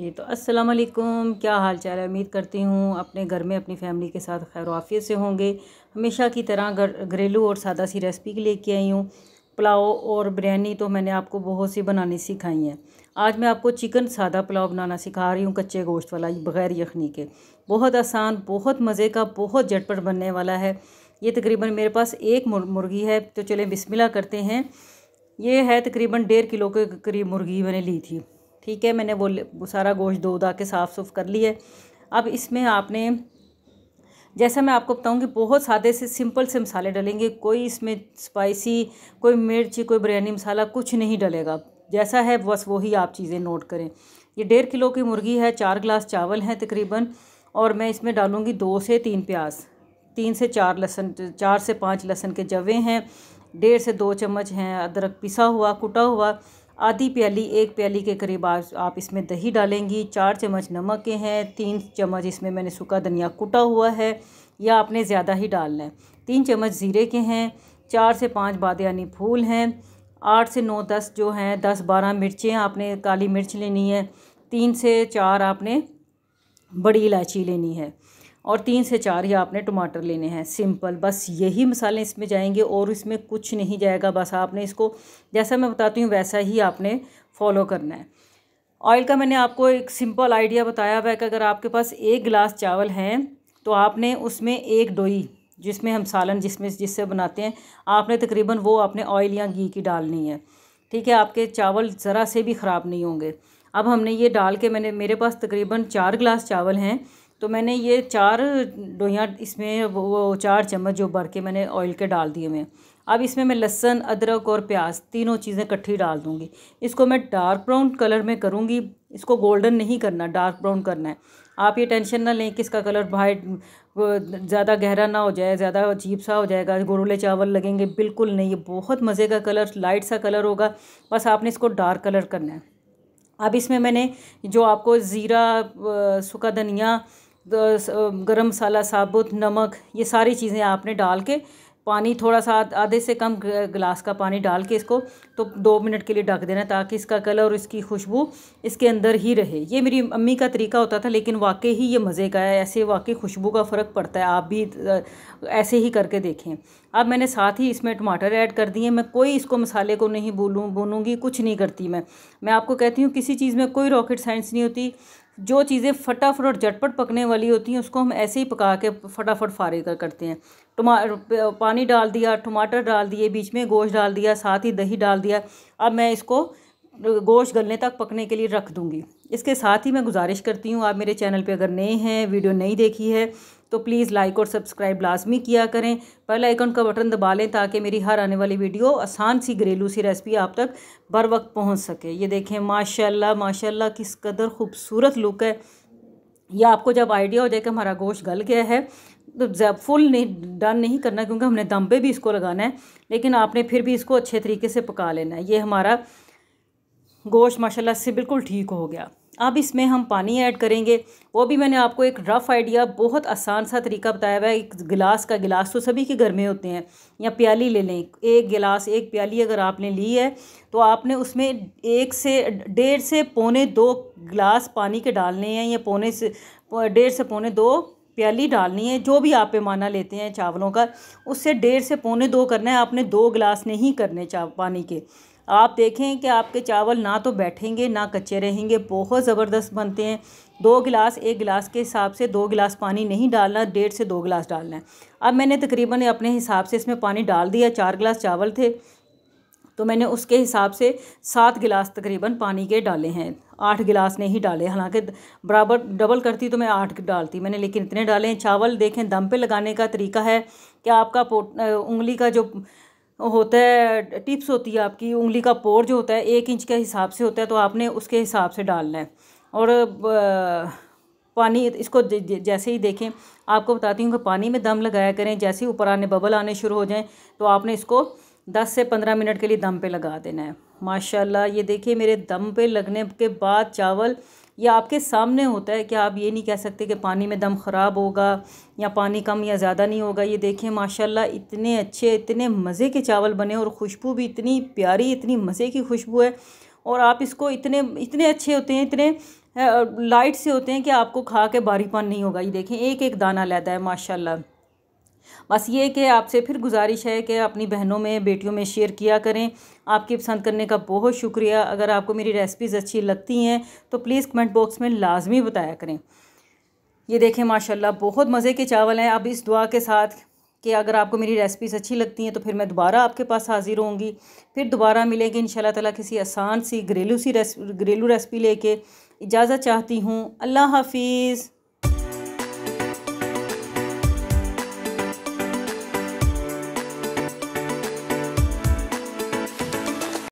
जी तो अस्सलाम वालेकुम क्या हाल चाल है उम्मीद करती हूँ अपने घर में अपनी फैमिली के साथ खैर से होंगे हमेशा की तरह घरेलू और सादा सी रेसिपी लेके आई हूँ पुलाव और बिरयानी तो मैंने आपको बहुत सी बनानी सिखाई हैं आज मैं आपको चिकन सादा पुलाव बनाना सिखा रही हूँ कच्चे गोश्त वाला बग़ैर यखनी के बहुत आसान बहुत मज़े का बहुत झटपट बनने वाला है ये तकरीबन मेरे पास एक मुर्गी है तो चलें बिस्मिल्लाह करते हैं ये है तकरीबन डेढ़ किलो के करीब मुर्गी मैंने ली थी ठीक है मैंने वो सारा गोश्त धो धा के साफ़ सुफ कर लिया अब इसमें आपने जैसा मैं आपको बताऊंगी बहुत सादे से सिंपल से मसाले डलेंगे कोई इसमें स्पाइसी कोई मिर्च कोई बिरयानी मसाला कुछ नहीं डलेगा जैसा है बस वही आप चीज़ें नोट करें ये डेढ़ किलो की मुर्गी है चार गिलास चावल हैं तकरीबन और मैं इसमें डालूँगी दो से तीन प्याज तीन से चार लहसन चार से पाँच लहसन के जवे हैं डेढ़ से दो चम्मच हैं अदरक पिसा हुआ कुटा हुआ आधी प्याली एक प्याली के करीब आज आप इसमें दही डालेंगी चार चम्मच नमक के हैं तीन चम्मच इसमें मैंने सूखा धनिया कुटा हुआ है या आपने ज़्यादा ही डालना है तीन चम्मच ज़ीरे के हैं चार से पाँच बादयानी फूल हैं आठ से नौ दस जो हैं दस बारह मिर्चें आपने काली मिर्च लेनी है तीन से चार आपने बड़ी इलायची लेनी है और तीन से चार ही आपने टमाटर लेने हैं सिंपल बस यही मसाले इसमें जाएंगे और इसमें कुछ नहीं जाएगा बस आपने इसको जैसा मैं बताती हूँ वैसा ही आपने फॉलो करना है ऑयल का मैंने आपको एक सिंपल आइडिया बताया हुआ है कि अगर आपके पास एक गिलास चावल हैं तो आपने उसमें एक डोई जिसमें हम सालन जिसमें जिससे बनाते हैं आपने तकरीबन वो आपने ऑयल या घी की डालनी है ठीक है आपके चावल ज़रा से भी ख़राब नहीं होंगे अब हमने ये डाल के मैंने मेरे पास तकरीबन चार गिलास चावल हैं तो मैंने ये चार डोहियाँ इसमें वो चार चम्मच जो भर के मैंने ऑयल के डाल दिए हैं अब इसमें मैं लहसन अदरक और प्याज तीनों चीज़ें इकट्ठी डाल दूँगी इसको मैं डार्क ब्राउन कलर में करूँगी इसको गोल्डन नहीं करना डार्क ब्राउन करना है आप ये टेंशन ना लें कि इसका कलर भाई ज़्यादा गहरा ना हो जाए ज़्यादा अजीब सा हो जाएगा गोरोले चावल लगेंगे बिल्कुल नहीं ये बहुत मज़े का कलर लाइट सा कलर होगा बस आपने इसको डार्क कलर करना है अब इसमें मैंने जो आपको ज़ीरा सूखा धनिया गरम मसाला साबुत नमक ये सारी चीज़ें आपने डाल के पानी थोड़ा सा आधे से कम गिलास का पानी डाल के इसको तो दो मिनट के लिए ढक देना ताकि इसका कलर और इसकी खुशबू इसके अंदर ही रहे ये मेरी अम्मी का तरीका होता था लेकिन वाकई ही ये मज़े का है ऐसे वाकई खुशबू का फ़र्क पड़ता है आप भी ऐसे ही करके देखें अब मैंने साथ ही इसमें टमाटर ऐड कर दिए मैं कोई इसको मसाले को नहीं भूलूँ भूनूँगी कुछ नहीं करती मैं मैं आपको कहती हूँ किसी चीज़ में कोई रॉकेट साइंस नहीं होती जो चीज़ें फटाफट और झटपट पकने वाली होती हैं उसको हम ऐसे ही पका के फटाफट फारे कर करते हैं टमा पानी डाल दिया टमाटर डाल दिए बीच में गोश्त डाल दिया साथ ही दही डाल दिया अब मैं इसको गोश्त गलने तक पकने के लिए रख दूंगी इसके साथ ही मैं गुजारिश करती हूँ आप मेरे चैनल पे अगर नए हैं वीडियो नहीं देखी है तो प्लीज़ लाइक और सब्सक्राइब लाजमी किया करें बेल आइकन का बटन दबा लें ताकि मेरी हर आने वाली वीडियो आसान सी घरेलू सी रेसिपी आप तक बर वक्त पहुँच सके ये देखें माशाल्लाह माशाल्लाह किस कदर खूबसूरत लुक है या आपको जब आइडिया हो जाए कि हमारा गोश्त गल गया है तो फुल नहीं डन नहीं करना क्योंकि हमने दम पे भी इसको लगाना है लेकिन आपने फिर भी इसको अच्छे तरीके से पका लेना है ये हमारा गोश्त माशाल्लाह से बिल्कुल ठीक हो गया अब इसमें हम पानी ऐड करेंगे वो भी मैंने आपको एक रफ़ आइडिया बहुत आसान सा तरीका बताया हुआ है एक गिलास का गिलास तो सभी के घर में होते हैं या प्याली ले लें एक गिलास एक प्याली अगर आपने ली है तो आपने उसमें एक से डेढ़ से पौने दो गिलास पानी के डालने हैं या पौने से डेढ़ से पौने दो प्याली डालनी है जो भी आप पैमाना लेते हैं चावलों का उससे डेढ़ से पौने दो करना है आपने दो गिलास नहीं करने चा पानी के आप देखें कि आपके चावल ना तो बैठेंगे ना कच्चे रहेंगे बहुत ज़बरदस्त बनते हैं दो गिलास एक गिलास के हिसाब से दो गिलास पानी नहीं डालना डेढ़ से दो गिलास डालना है अब मैंने तकरीबन अपने हिसाब से इसमें पानी डाल दिया चार गिलास चावल थे तो मैंने उसके हिसाब से सात गिलास तकरीबन पानी के डाले हैं आठ गिलास नहीं डाले हालांकि बराबर डबल करती तो मैं आठ डालती मैंने लेकिन इतने डाले हैं चावल देखें दम पे लगाने का तरीका है कि आपका पोट उंगली का जो होता है टिप्स होती है आपकी उंगली का पोर जो होता है एक इंच के हिसाब से होता है तो आपने उसके हिसाब से डालना है और पानी इसको जैसे ही देखें आपको बताती हूँ कि पानी में दम लगाया करें जैसे ही ऊपर आने बबल आने शुरू हो जाएं तो आपने इसको 10 से 15 मिनट के लिए दम पे लगा देना है माशाल्लाह ये देखिए मेरे दम पे लगने के बाद चावल ये आपके सामने होता है कि आप ये नहीं कह सकते कि पानी में दम ख़राब होगा या पानी कम या ज़्यादा नहीं होगा ये देखें माशाल्लाह इतने अच्छे इतने मज़े के चावल बने और खुशबू भी इतनी प्यारी इतनी मज़े की खुशबू है और आप इसको इतने इतने अच्छे होते हैं इतने लाइट से होते हैं कि आपको खा के बारीपन नहीं होगा ये देखें एक एक दाना लेता है माशाल्लाह बस ये कि आपसे फिर गुजारिश है कि अपनी बहनों में बेटियों में शेयर किया करें आपकी पसंद करने का बहुत शुक्रिया अगर आपको मेरी रेसिपीज़ अच्छी लगती हैं तो प्लीज़ कमेंट बॉक्स में लाजमी बताया करें ये देखें माशाल्लाह बहुत मज़े के चावल हैं अब इस दुआ के साथ कि अगर आपको मेरी रेसिपीज़ अच्छी लगती हैं तो फिर मैं दोबारा आपके पास हाज़िर होंगी फिर दोबारा मिलेंगे इन ताला किसी आसान सी घरेलू सी रेस घरेलू रेसिपी लेके इजाज़त चाहती हूँ अल्लाह हाफिज़